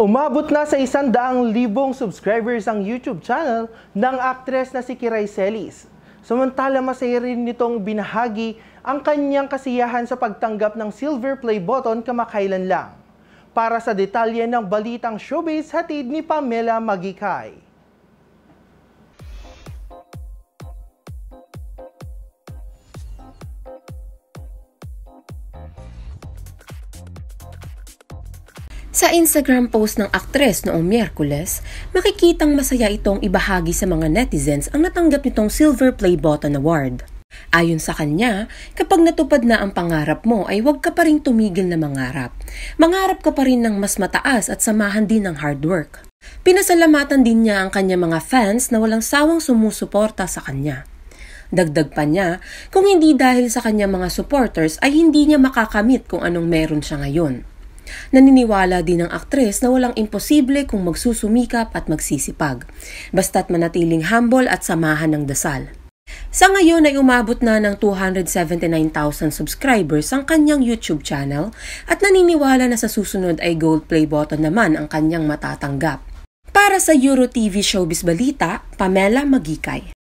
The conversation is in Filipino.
Umabot na sa isang daang libong subscribers ang YouTube channel ng aktres na si Kiray Celis. Samantala masaya rin nitong binahagi ang kanyang kasiyahan sa pagtanggap ng silver play button kamakailan lang. Para sa detalye ng balitang showbiz, hatid ni Pamela Magikay. Sa Instagram post ng aktres noong Miyerkules, makikitang masaya itong ibahagi sa mga netizens ang natanggap nitong Silver Play Button Award. Ayon sa kanya, kapag natupad na ang pangarap mo ay huwag ka pa rin tumigil na mangarap. Mangarap ka pa rin ng mas mataas at samahan din ng hard work. Pinasalamatan din niya ang kanya mga fans na walang sawang sumusuporta sa kanya. Dagdag pa niya, kung hindi dahil sa kanya mga supporters ay hindi niya makakamit kung anong meron siya ngayon. Naniniwala din ang aktres na walang imposible kung magsusumikap at magsisipag, basta't manatiling humble at samahan ng dasal. Sa ngayon ay umabot na ng 279,000 subscribers ang kanyang YouTube channel at naniniwala na sa susunod ay gold play button naman ang kanyang matatanggap. Para sa Euro TV Showbiz Balita, Pamela Magikay.